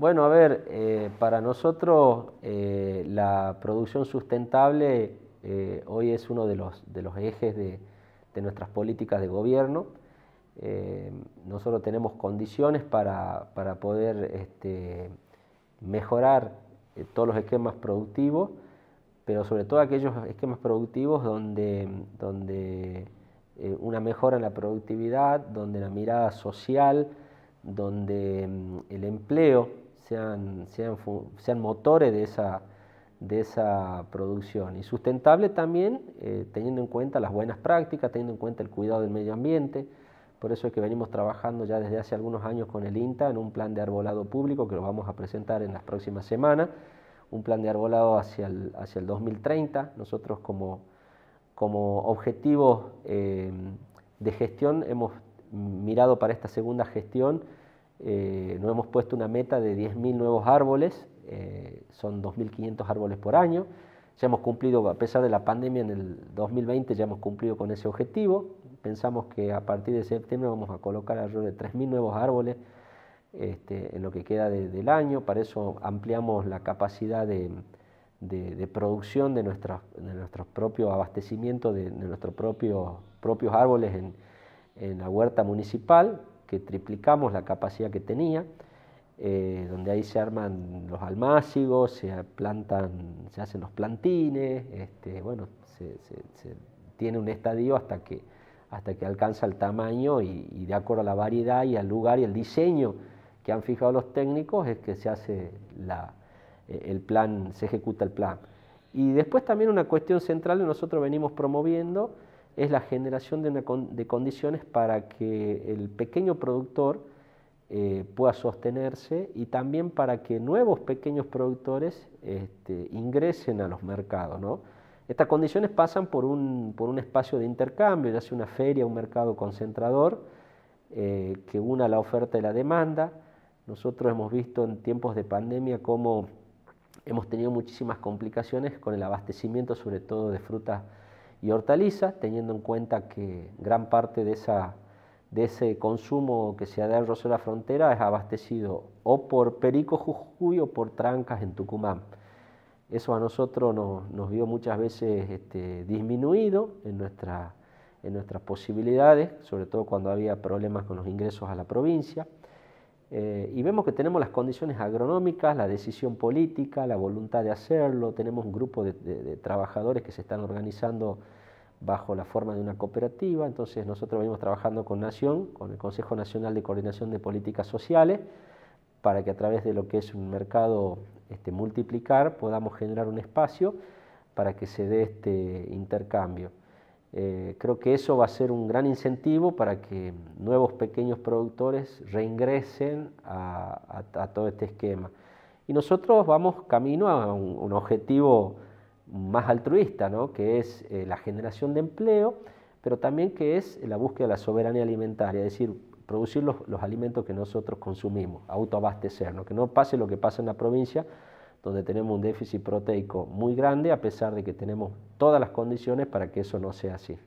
Bueno, a ver, eh, para nosotros eh, la producción sustentable eh, hoy es uno de los, ejes de, nuestras políticas de gobierno. nosotros tenemos condiciones para, poder este, mejorar todos los esquemas productivos, pero sobre todo aquellos esquemas productivos donde, donde una mejora en la productividad, donde la mirada social, donde mm, el empleo sean, motores de esa, producción. Y sustentable también eh, teniendo en cuenta las buenas prácticas, teniendo en cuenta el cuidado del medio ambiente. Por eso es que venimos trabajando ya desde hace algunos años con el INTA en un plan de arbolado público que lo vamos a presentar en las próximas semanas, un plan de arbolado hacia el, hacia el 2030. Nosotros como, objetivo objetivos eh, de gestión hemos mirado para esta segunda gestión no eh, nos hemos puesto una meta de 10.000 nuevos árboles, eh, son 2.500 árboles por año. Ya hemos cumplido, a pesar de la pandemia en el 2020, ya hemos cumplido con ese objetivo. Pensamos que a partir de septiembre vamos a colocar alrededor de 3.000 nuevos árboles este, en lo que queda del año. Para eso ampliamos la capacidad de, producción de, nuestros de nuestro propio abastecimiento, de, nuestros propios, propios árboles en la huerta municipal que triplicamos la capacidad que tenía, eh, donde ahí se arman los almácigos, se plantan, se hacen los plantines, este, bueno, se, tiene un estadio hasta que, hasta que alcanza el tamaño y, de acuerdo a la variedad y al lugar y el diseño que han fijado los técnicos es que se hace eh, el plan, se ejecuta el plan. Y después también una cuestión central que nosotros venimos promoviendo, es la generación de, condiciones para que el pequeño productor eh, pueda sostenerse y también para que nuevos pequeños productores este, ingresen a los mercados. Estas condiciones pasan por un, por un espacio de intercambio, ya sea una feria, un mercado concentrador, eh, que una la oferta y la demanda. Nosotros hemos visto en tiempos de pandemia cómo hemos tenido muchísimas complicaciones con el abastecimiento, sobre todo de frutas y hortalizas, teniendo en cuenta que gran parte de, ese consumo que se da en Rosario la Frontera es abastecido o por Perico Jujuy o por Trancas en Tucumán. Eso a nosotros nos, vio muchas veces este, disminuido en, en nuestras posibilidades, sobre todo cuando había problemas con los ingresos a la provincia. Eh, y vemos que tenemos las condiciones agronómicas, la decisión política, la voluntad de hacerlo, tenemos un grupo de, trabajadores que se están organizando bajo la forma de una cooperativa, entonces nosotros venimos trabajando con Nación, con el Consejo Nacional de Coordinación de Políticas Sociales, para que a través de lo que es un mercado este, multiplicar podamos generar un espacio para que se dé este intercambio. Eh, creo que eso va a ser un gran incentivo para que nuevos pequeños productores reingresen a, todo este esquema. Y nosotros vamos camino a un, objetivo más altruista, que es eh, la generación de empleo, pero también que es la búsqueda de la soberanía alimentaria, es decir, producir los, los alimentos que nosotros consumimos, autoabastecernos, que no pase lo que pasa en la provincia, donde tenemos un déficit proteico muy grande, a pesar de que tenemos todas las condiciones para que eso no sea así.